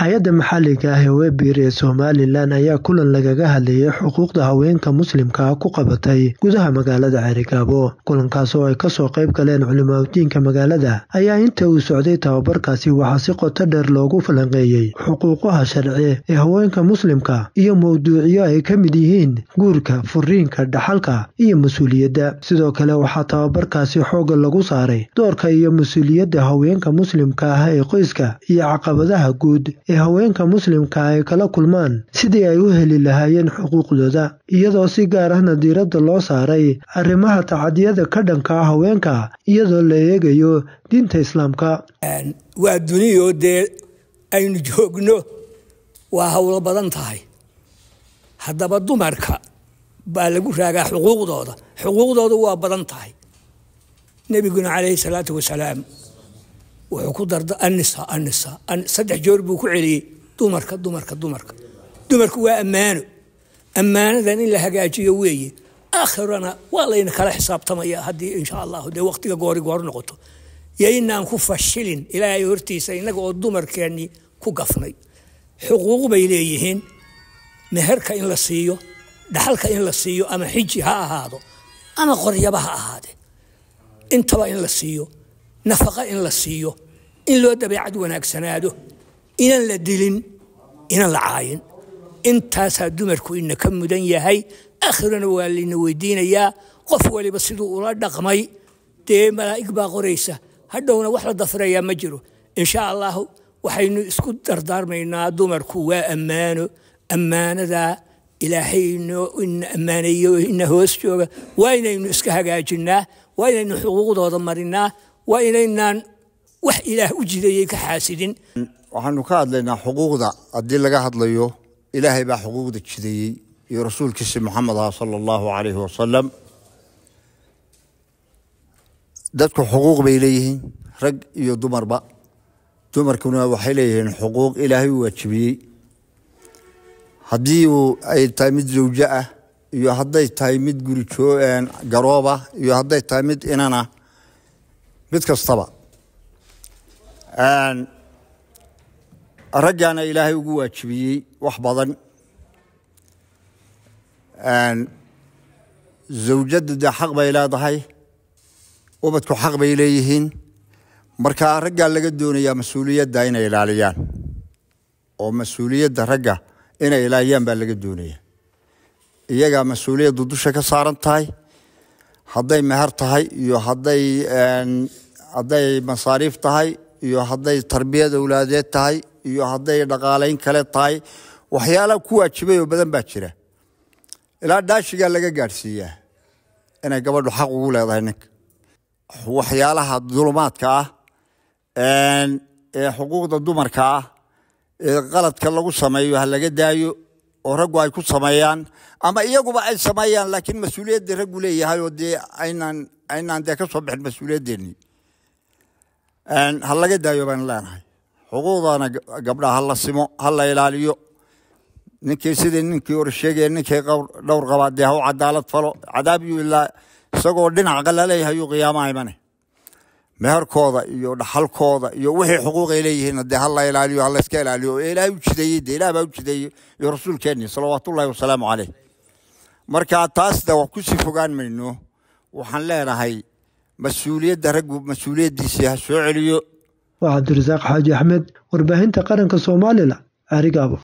Hay-adda maxalliga ah ee Webir ee Somalilan ayaa kulan lagaga hadlayay xuquuqda haweenka muslimka ah ku qabatay gudaha magaalada Cerigabo. Kulankaas oo ay ka soo qayb galeen culimaadiinka magaalada ayaa inta uu socday tababarkaasi waxaa si qoto dheer loogu falanqeeyey xuquuqaha sharci ee haweenka muslimka iyo mowduucyo ay ka mid yihiin guurka, furriinka, dhaxalka iyo mas-uuliyadda Sidoo kale waxaa tababarkaasi xoogga lagu saaray doorka iyo mas-uuliyadda haweenka muslimka ah ee qoyska iyo caqabadaha guud ee haweenka muslimka ah ay kala kulmaan sidii ay u heli lahaayeen xuquuqdooda iyadoo si gaar ahna diiradda loo saaray arrimaha tacadiyada ka dhanka haweenka iyadoo la eegayo diinta islaamka waa duniyo dee aynu joogno waa howlo badan tahay haddaba dumarka baa lagu raagaa xuquuqdooda xuquuqdoodu waa badan tahay nebiguna calayhi salaatu wasalaam wuxuu ku darda anisa anisa saddex joor buu ku celiyey dumarka dumarka dumarka dumarku waa ammaano ammaanadan in la hagaajiyo weeye aakhirana waa layna kala xisaabtamaya haddii insha allahu dee waktiga goori goor noqoto yaynaan ku fashilin ilaahay hortiisa innaga oo dumarkeennii ku gafnay xuquuq bay leeyihiin meherka in la siiyo dhaxalka in la siiyo ama xiji ha ahaado ama qoryaba ha ahaade intaba in la siiyo nafaqa in la siiyo in loo dabeecad wanaagsanaado inaan la dilin inaan la caayin intaasaa dumarku ina ka mudan yahay akhirana waa layna weydiinayaa qof waliba siduu ula dhaqmay dee malaa'ig baa qoraysa hadhowna wax la dafirayaa ma jiro insha allahu waxaynu isku dardaarmaynaa dumarku waa ammaano ammaanadaa ilaahay ina ina hoos jooga waa inaynu iska hagaajinaa waa inaynu xuquuqdooda marinaa waa inaynaan wax ilaah u jidayay ka xaasidin waxaanu ka hadlaynaa xuquuqda haddii laga hadlayo ilaahay baa xuquuqda jidayey iyo rasuulkiisa maxamed ah sala allahu calayhi wasalam dadku xuquuq bay leeyihiin rag iyo dumarba dumarkuna waxay leeyihiin xuquuq ilaahay u waajibiyey haddii ay tahay mid zawjo ah iyo hadday tahay mid guri garooba ah, iyo hadday tahay mid inana ah, mid kastaba raggaana ilaahay ugu waajibiyey wax badan zawjaddu dee xaq bay leedahay ubadku xaq bay leeyihiin marka raggaa laga doonayaa mas-uuliyadda inay ilaaliyaan oo mas-uuliyadda ragga inay ilaaliyaan baa laga doonaya iyagaa mas-uuliyaddu dusha ka saaran tahay hadday meher tahay iyo hadday hadday masaariif tahay iyo hadday tarbiyad awlaadeed tahay iyo hadday dhaqaalayn kale tahay waxyaala ku waajibay oo badan baa jira ilaa dhaashigaa laga gaadhsiiyaa inay gabadhu xaq ugu leedahay ninka waxyaalaha dulumaadka ah ee xuquuqda dumarka ah ee qaladka lagu sameeyo ha laga daayo oo raggu ay ku sameeyaan ama iyaguba ay sameeyaan laakiin mas-uuliyaddii raggu leeyahay oo dee aynaan aynaan dee ka soo bixin mas-uuliyaddeennii ha laga daayo baan leenahay xuquuqdana gabdhaha ha la simo ha la ilaaliyo ninkii sidii ninkii hor sheegaya ninkii dhowr qabaa ha u cadaalad falo cadaab yuu ilaa isagoo dhinac qalalay hayuu qiyaamahay mane meherkooda iyo dhaxalkooda iyo wixii xuquuq ay leeyihiinna ha la ilaaliyo ha la ilaaliyo oo u jideeyey dee ilaah baa u jideeyey iyo rasuulkeenni salawaatullahi wasalaamu caleyh marka taas de wax ku fogaan mayno waxaan leenahay mas-uuliyadda raggu mas-uuliyaddiisii ha soo celiyo waa cabdirasaaq xaaji axmed warbaahinta qaranka soomaalila arigaabo